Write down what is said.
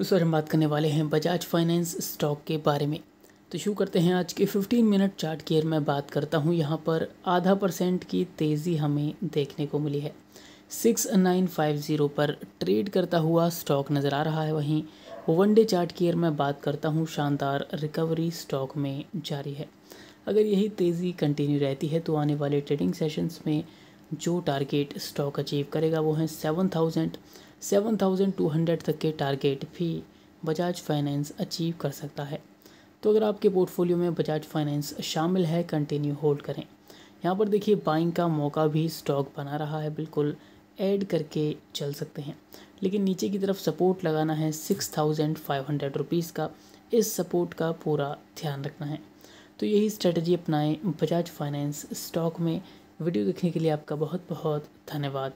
उस पर हम बात करने वाले हैं बजाज फाइनेंस स्टॉक के बारे में तो शुरू करते हैं आज के 15 मिनट चार्ट की मैं बात करता हूँ यहाँ पर आधा परसेंट की तेज़ी हमें देखने को मिली है 6950 पर ट्रेड करता हुआ स्टॉक नज़र आ रहा है वहीं वन डे चार्ट की मैं बात करता हूँ शानदार रिकवरी स्टॉक में जारी है अगर यही तेज़ी कंटिन्यू रहती है तो आने वाले ट्रेडिंग सेशंस में जो टारगेट स्टॉक अचीव करेगा वो है seven seven thousand two hundred तक के टारगेट भी बजाज फाइनेंस अचीव कर सकता है तो अगर आपके पोर्टफोलियो में बजाज फाइनेंस शामिल है कंटिन्यू होल्ड करें यहाँ पर देखिए बाइंग का मौका भी स्टॉक बना रहा है बिल्कुल ऐड करके चल सकते हैं लेकिन नीचे की तरफ सपोर्ट लगाना है six thousand five hundred rupees का इस सपोर्ट का पूरा ध्यान रखना है तो यही स्ट्रेटजी अपनाएं बजाज फाइनेंस स्टॉक में वीडियो देखने के लिए आपका बहुत बहुत धन्यवाद